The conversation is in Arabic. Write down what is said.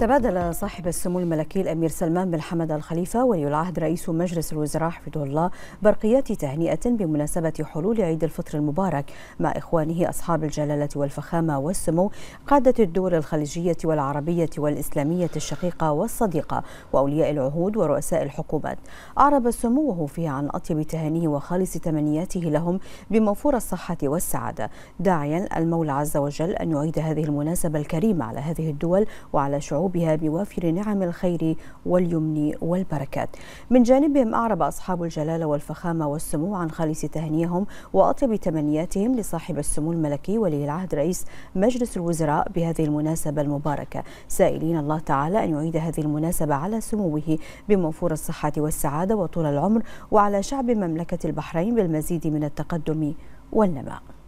تبادل صاحب السمو الملكي الامير سلمان بن حمد الخليفه ولي العهد رئيس مجلس الوزراء حفظه الله برقيات تهنئه بمناسبه حلول عيد الفطر المبارك مع اخوانه اصحاب الجلاله والفخامه والسمو قاده الدول الخليجيه والعربيه والاسلاميه الشقيقه والصديقه واولياء العهود ورؤساء الحكومات. اعرب سموه فيه عن اطيب تهانيه وخالص تمنياته لهم بموفور الصحه والسعاده، داعيا المولى عز وجل ان يعيد هذه المناسبه الكريمه على هذه الدول وعلى شعوب بها بوافر نعم الخير واليمن والبركات من جانبهم أعرب أصحاب الجلالة والفخامة والسمو عن خالص تهنيهم وأطيب تمنياتهم لصاحب السمو الملكي ولي العهد رئيس مجلس الوزراء بهذه المناسبة المباركة سائلين الله تعالى أن يعيد هذه المناسبة على سموه بموفور الصحة والسعادة وطول العمر وعلى شعب مملكة البحرين بالمزيد من التقدم والنماء